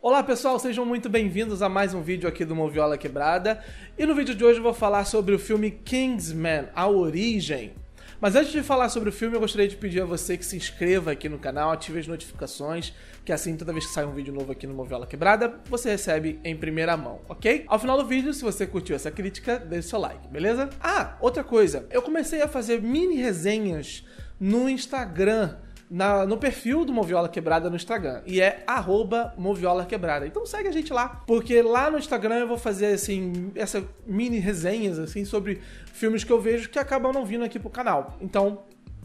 Olá pessoal, sejam muito bem-vindos a mais um vídeo aqui do Moviola Quebrada. E no vídeo de hoje eu vou falar sobre o filme Kingsman, A Origem. Mas antes de falar sobre o filme, eu gostaria de pedir a você que se inscreva aqui no canal, ative as notificações, que assim toda vez que sai um vídeo novo aqui no Moviola Quebrada, você recebe em primeira mão, ok? Ao final do vídeo, se você curtiu essa crítica, deixe seu like, beleza? Ah, outra coisa, eu comecei a fazer mini resenhas no Instagram na, no perfil do Moviola Quebrada no Instagram. E é arroba Moviola Quebrada. Então segue a gente lá, porque lá no Instagram eu vou fazer, assim, essas mini resenhas, assim, sobre filmes que eu vejo que acabam não vindo aqui pro canal. Então,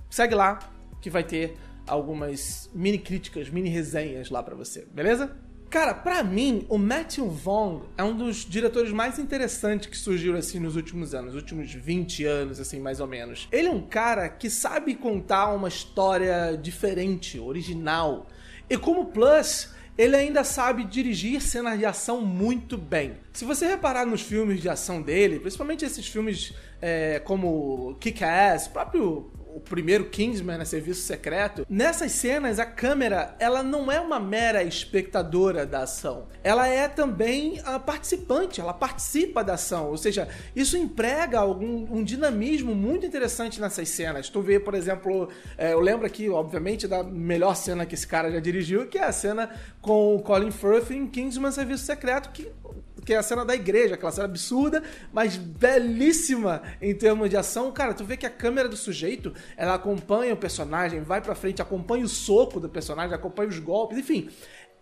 segue lá, que vai ter algumas mini críticas, mini resenhas lá para você, beleza? Cara, para mim, o Matthew Vaughn é um dos diretores mais interessantes que surgiu assim nos últimos anos, nos últimos 20 anos, assim, mais ou menos. Ele é um cara que sabe contar uma história diferente, original. E como Plus, ele ainda sabe dirigir cenas de ação muito bem. Se você reparar nos filmes de ação dele, principalmente esses filmes é, como Kick-Ass, próprio o primeiro Kingsman, né, Serviço Secreto, nessas cenas a câmera ela não é uma mera espectadora da ação, ela é também a participante, ela participa da ação, ou seja, isso emprega algum, um dinamismo muito interessante nessas cenas. Tu vê, por exemplo, é, eu lembro aqui, obviamente, da melhor cena que esse cara já dirigiu, que é a cena com o Colin Firth em Kingsman Serviço Secreto, que que é a cena da igreja, aquela cena absurda, mas belíssima em termos de ação. Cara, tu vê que a câmera do sujeito, ela acompanha o personagem, vai pra frente, acompanha o soco do personagem, acompanha os golpes, enfim.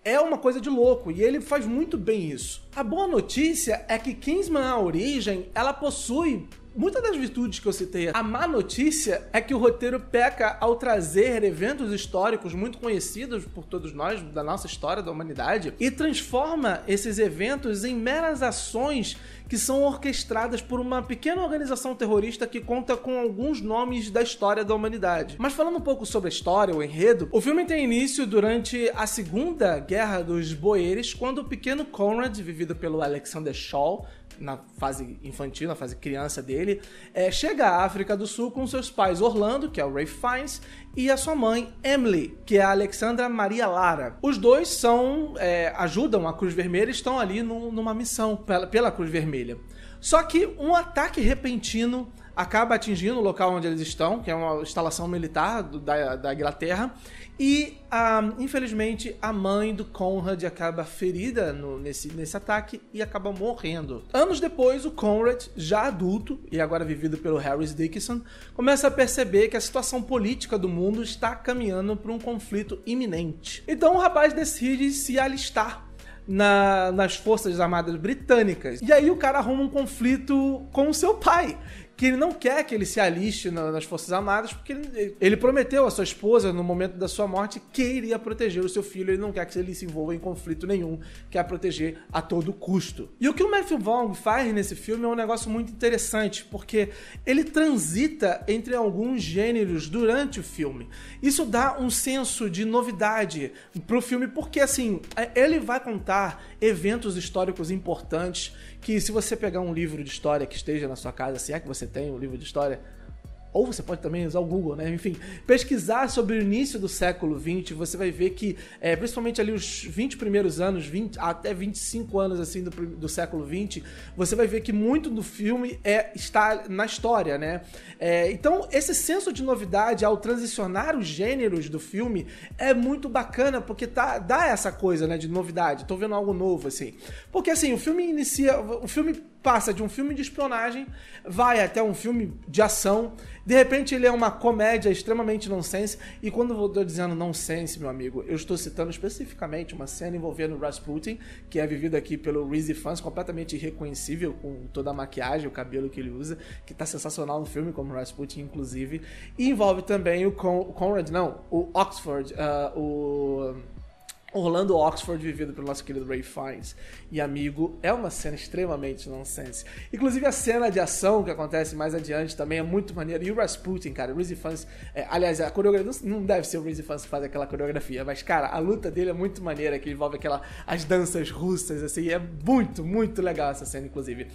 É uma coisa de louco e ele faz muito bem isso. A boa notícia é que Kingsman A Origem, ela possui Muitas das virtudes que eu citei, a má notícia é que o roteiro peca ao trazer eventos históricos muito conhecidos por todos nós, da nossa história, da humanidade, e transforma esses eventos em meras ações que são orquestradas por uma pequena organização terrorista que conta com alguns nomes da história da humanidade. Mas falando um pouco sobre a história, o enredo, o filme tem início durante a Segunda Guerra dos Boeres, quando o pequeno Conrad, vivido pelo Alexander Shaw, na fase infantil, na fase criança dele, dele, é, chega à África do Sul com seus pais Orlando, que é o Ray Fiennes, e a sua mãe Emily, que é a Alexandra Maria Lara. Os dois são é, ajudam a Cruz Vermelha, e estão ali numa missão pela, pela Cruz Vermelha. Só que um ataque repentino acaba atingindo o local onde eles estão, que é uma instalação militar do, da, da Inglaterra. E, ah, infelizmente, a mãe do Conrad acaba ferida no, nesse, nesse ataque e acaba morrendo. Anos depois, o Conrad, já adulto e agora vivido pelo Harris Dickinson, começa a perceber que a situação política do mundo está caminhando para um conflito iminente. Então o rapaz decide se alistar na, nas Forças Armadas Britânicas. E aí o cara arruma um conflito com o seu pai, que ele não quer que ele se aliste na, nas Forças Armadas, porque ele, ele, prometeu à sua esposa, no momento da sua morte, que iria proteger o seu filho. Ele não quer que ele se envolva em conflito nenhum, quer proteger a todo custo. E o que o Matthew Vaughn faz nesse filme é um negócio muito interessante, porque ele transita entre alguns gêneros durante o filme. Isso dá um senso de novidade pro filme, porque assim, é, ele vai contar eventos históricos importantes que, se você pegar um livro de história que esteja na sua casa, se é que você tem o livro de história, ou você pode também usar o Google, né? Enfim, pesquisar sobre o início do século XX, você vai ver que, é, principalmente ali os 20 primeiros anos, 20, até 25 anos assim do, do século XX, você vai ver que muito do filme é está na história, né? É, então, esse senso de novidade ao transicionar os gêneros do filme é muito bacana, porque tá, dá essa coisa, né, de novidade. Tô vendo algo novo, assim. Porque, assim, o filme inicia... O filme passa de um filme de espionagem, vai até um filme de ação, de repente ele é uma comédia extremamente nonsense, e quando eu estou dizendo nonsense, meu amigo, eu estou citando especificamente uma cena envolvendo Rasputin, que é vivida aqui pelo Rizzy Fans, completamente irreconhecível com toda a maquiagem, o cabelo que ele usa, que está sensacional no filme, como Rasputin, inclusive, e envolve também o Con Conrad, não, o Oxford, uh, o Orlando Oxford, vivido pelo nosso querido Ray Fiennes e amigo, é uma cena extremamente nonsense. Inclusive, a cena de ação que acontece mais adiante também é muito maneira. E o Rasputin, cara, o Rizzy Fans. É, aliás, a coreografia. Não deve ser o Rizzy Fans que faz aquela coreografia, mas, cara, a luta dele é muito maneira, que envolve aquela, as danças russas, assim. É muito, muito legal essa cena, inclusive.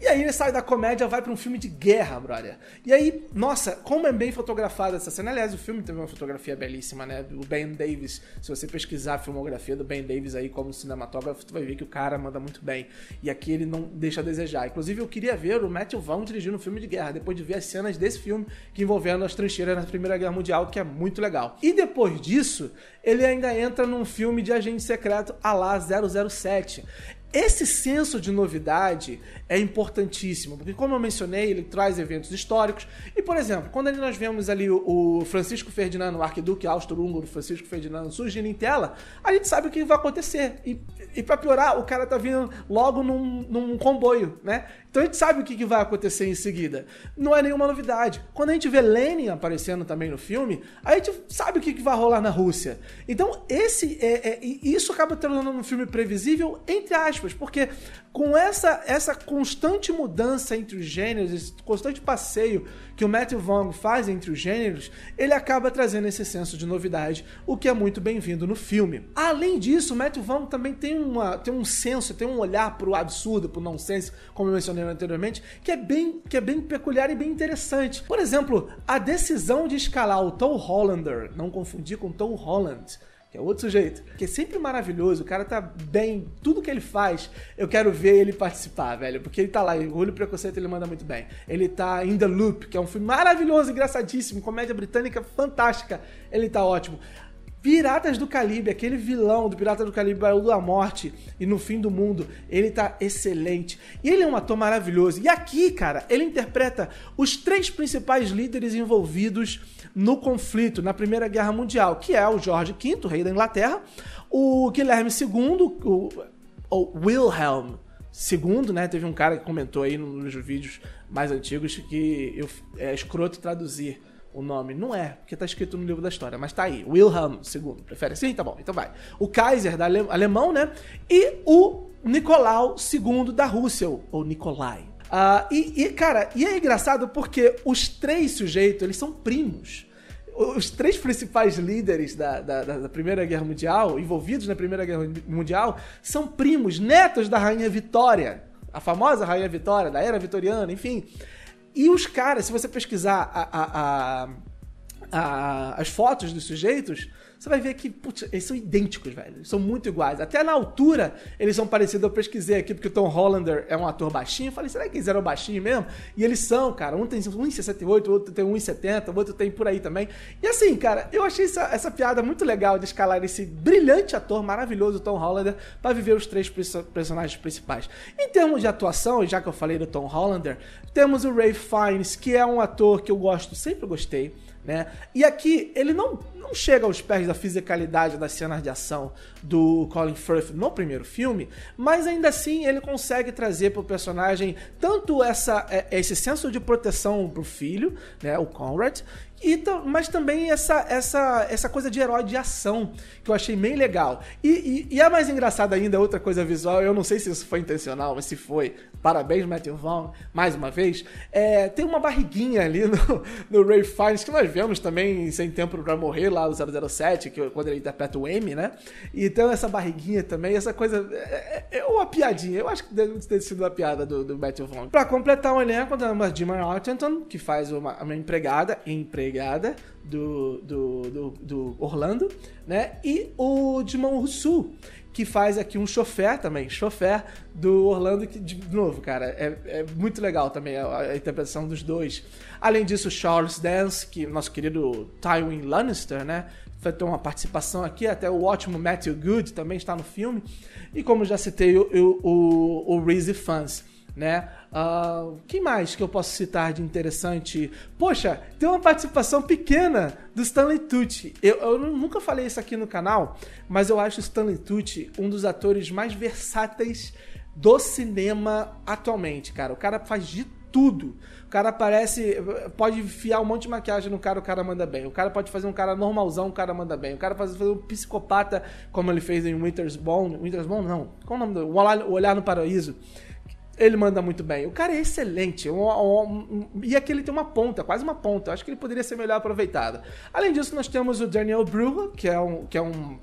E aí ele sai da comédia, vai para um filme de guerra, brother. E aí, nossa, como é bem fotografada essa cena. Aliás, o filme teve é uma fotografia belíssima, né? O Ben Davis, se você pesquisar, filmou filmografia do Ben Davis aí como cinematógrafo, tu vai ver que o cara manda muito bem. E aqui ele não deixa a desejar. Inclusive, eu queria ver o Matthew Vaughn dirigindo um filme de guerra, depois de ver as cenas desse filme que envolvendo as trincheiras na Primeira Guerra Mundial, que é muito legal. E depois disso, ele ainda entra num filme de agente secreto a lá 007. Esse senso de novidade é importantíssimo, porque como eu mencionei, ele traz eventos históricos. E, por exemplo, quando nós vemos ali o Francisco Ferdinando, o arquiduque austro-húngaro Francisco Ferdinando surgindo em tela, a gente sabe o que vai acontecer. E, e para piorar, o cara tá vindo logo num, num, comboio, né? Então a gente sabe o que vai acontecer em seguida. Não é nenhuma novidade. Quando a gente vê Lenin aparecendo também no filme, a gente sabe o que vai rolar na Rússia. Então esse é, é isso acaba tornando um filme previsível, entre aspas, aspas, porque com essa, essa constante mudança entre os gêneros, esse constante passeio que o Matthew Vaughn faz entre os gêneros, ele acaba trazendo esse senso de novidade, o que é muito bem-vindo no filme. Além disso, o Matthew Vaughn também tem, uma, tem um senso, tem um olhar para o absurdo, para o nonsense, como eu mencionei anteriormente, que é, bem, que é bem peculiar e bem interessante. Por exemplo, a decisão de escalar o Tom Hollander, não confundir com Tom Holland, que é outro sujeito, que é sempre maravilhoso, o cara tá bem, tudo que ele faz, eu quero ver ele participar, velho, porque ele tá lá, Orgulho e Preconceito ele manda muito bem. Ele tá em The Loop, que é um filme maravilhoso, engraçadíssimo, comédia britânica fantástica, ele tá ótimo. Piratas do Calibre, aquele vilão do Pirata do o Baú da Morte e No Fim do Mundo, ele tá excelente. E ele é um ator maravilhoso. E aqui, cara, ele interpreta os três principais líderes envolvidos no conflito na Primeira Guerra Mundial, que é o Jorge V, rei da Inglaterra, o Guilherme II, o, o Wilhelm II, né, teve um cara que comentou aí nos vídeos mais antigos que eu, é escroto traduzir o nome. Não é, porque tá escrito no livro da história, mas tá aí. Wilhelm II. Prefere assim? Tá bom, então vai. O Kaiser, da Ale... alemão, né? E o Nicolau II da Rússia, ou Nikolai. Uh, ah, e, e, cara, e é engraçado porque os três sujeitos, eles são primos os três principais líderes da, da, da, Primeira Guerra Mundial, envolvidos na Primeira Guerra Mundial, são primos, netos da Rainha Vitória, a famosa Rainha Vitória, da Era Vitoriana, enfim. E os caras, se você pesquisar a, a, a, as fotos dos sujeitos, você vai ver que, putz, eles são idênticos, velho. Eles são muito iguais. Até na altura, eles são parecidos. Eu pesquisei aqui, porque o Tom Hollander é um ator baixinho. Eu falei, será que eles eram baixinhos mesmo? E eles são, cara. Um tem 1,68, o outro tem 1,70, o outro tem por aí também. E assim, cara, eu achei essa, essa piada muito legal de escalar esse brilhante ator maravilhoso, Tom Hollander, para viver os três personagens principais. Em termos de atuação, já que eu falei do Tom Hollander, temos o Ray Fiennes, que é um ator que eu gosto, sempre gostei. Né? E aqui ele não, não chega aos pés da fisicalidade das cenas de ação do Colin Firth no primeiro filme, mas ainda assim ele consegue trazer para o personagem tanto essa, é, esse senso de proteção para o filho, né, o Conrad, e, mas também essa, essa, essa coisa de herói de ação, que eu achei bem legal. E, e, e a é mais engraçada ainda, outra coisa visual, eu não sei se isso foi intencional, mas se foi, Parabéns, Matthew Vaughn, mais uma vez. É, tem uma barriguinha ali no, no Ray Fiennes, que nós vemos também Sem Tempo para Morrer, lá no 007, que, é quando ele interpreta o M, né? E então, tem essa barriguinha também, essa coisa... É, é, é uma piadinha, eu acho que deve ter sido uma piada do, do Matthew Vaughn. Pra completar o elenco, temos a Jimmy Artenton, que faz uma, uma empregada, empregada do, do, do, do Orlando, né? E o Dimon Rousseau, que faz aqui um chofer também, chofer do Orlando, que, de novo, cara, é, é muito legal também a, a, interpretação dos dois. Além disso, Charles Dance, que nosso querido Tywin Lannister, né? Vai ter uma participação aqui, até o ótimo Matthew Good também está no filme. E como já citei, o, o, o Reese Fans né? Uh, quem mais que eu posso citar de interessante? Poxa, tem uma participação pequena do Stanley Tucci. Eu, eu nunca falei isso aqui no canal, mas eu acho o Stanley Tucci um dos atores mais versáteis do cinema atualmente, cara. O cara faz de tudo. O cara parece. Pode enfiar um monte de maquiagem no cara, o cara manda bem. O cara pode fazer um cara normalzão, o cara manda bem. O cara pode fazer um psicopata, como ele fez em Winter's Bone. Winter's Bone, não. Qual o nome do. O Olhar no Paraíso. Ele manda muito bem. O cara é excelente. É um, é um, um, e aqui ele tem uma ponta, quase uma ponta. acho que ele poderia ser melhor aproveitado. Além disso, nós temos o Daniel Brühl, que é um, que é um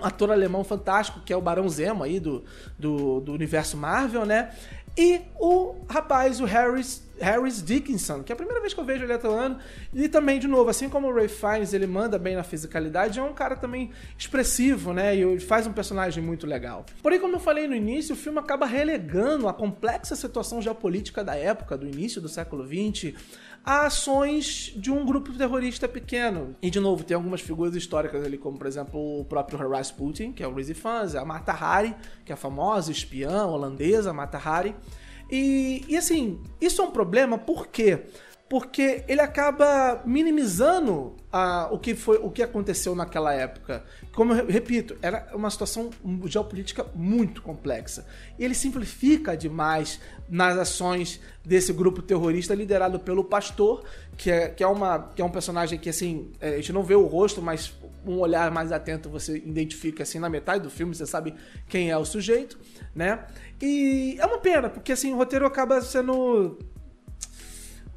ator alemão fantástico, que é o Barão Zemo aí do, do, do universo Marvel, né? E o rapaz, o Harris Harris Dickinson, que é a primeira vez que eu vejo ele atuando. E também, de novo, assim como o Ray Fiennes, ele manda bem na fisicalidade, é um cara também expressivo, né? E faz um personagem muito legal. Porém, como eu falei no início, o filme acaba relegando a complexa situação geopolítica da época, do início do século XX, a ações de um grupo terrorista pequeno. E, de novo, tem algumas figuras históricas ali, como, por exemplo, o próprio Putin, que é o Rizzi Fanz, a Mata Hari, que é a famosa espiã holandesa Mata Hari. E, e assim, isso é um problema porque porque ele acaba minimizando a, o que foi o que aconteceu naquela época. Como eu repito, era uma situação geopolítica muito complexa. E ele simplifica demais nas ações desse grupo terrorista liderado pelo pastor, que é, que é, uma, que é um personagem que assim, é, a gente não vê o rosto, mas um olhar mais atento você identifica assim na metade do filme, você sabe quem é o sujeito, né? E é uma pena, porque assim, o roteiro acaba sendo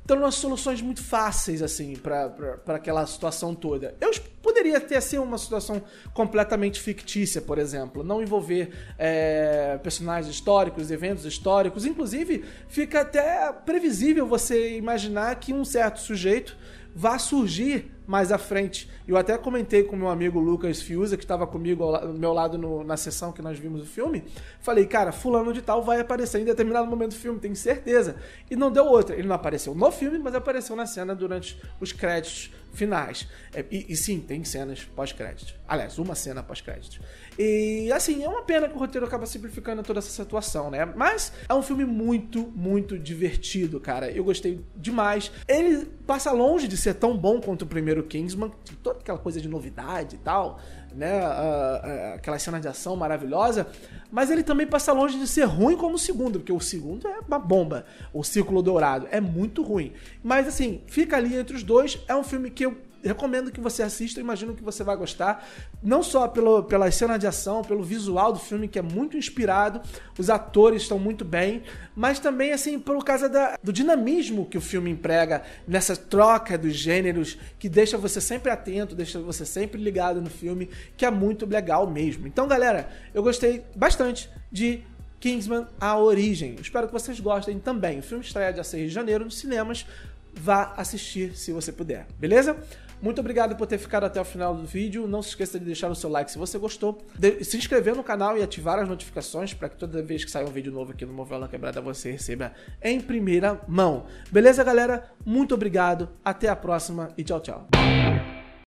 então, umas soluções muito fáceis, assim, para aquela situação toda. Eu poderia ter, assim, uma situação completamente fictícia, por exemplo. Não envolver é, personagens históricos, eventos históricos. Inclusive, fica até previsível você imaginar que um certo sujeito vá surgir mais à frente. Eu até comentei com meu amigo Lucas Fiuza, que estava comigo ao, meu lado no, na sessão que nós vimos o filme. Falei, cara, fulano de tal vai aparecer em determinado momento do filme, tenho certeza. E não deu outra. Ele não apareceu no filme, mas apareceu na cena durante os créditos finais. É, e, e sim, tem cenas pós-créditos. Aliás, uma cena pós-créditos. E assim, é uma pena que o roteiro acaba simplificando toda essa situação, né? Mas é um filme muito, muito divertido, cara. Eu gostei demais. Ele passa longe de ser tão bom quanto o primeiro Kingsman, toda aquela coisa de novidade e tal, né? Uh, uh, aquela cena de ação maravilhosa. Mas ele também passa longe de ser ruim como o segundo, porque o segundo é uma bomba. O Círculo Dourado é muito ruim. Mas assim, fica ali entre os dois. É um filme que eu recomendo que você assista, imagino que você vai gostar. Não só pelo, pela cena de ação, pelo visual do filme, que é muito inspirado, os atores estão muito bem, mas também, assim, por causa da, do dinamismo que o filme emprega nessa troca dos gêneros, que deixa você sempre atento, deixa você sempre ligado no filme, que é muito legal mesmo. Então, galera, eu gostei bastante de Kingsman A Origem. Espero que vocês gostem também. O filme estreia dia 6 de janeiro nos cinemas. Vá assistir se você puder, beleza? Muito obrigado por ter ficado até o final do vídeo. Não se esqueça de deixar o seu like se você gostou, de se inscrever no canal e ativar as notificações para que toda vez que sair um vídeo novo aqui no Movela Quebrada você receba em primeira mão. Beleza, galera? Muito obrigado, até a próxima e tchau, tchau.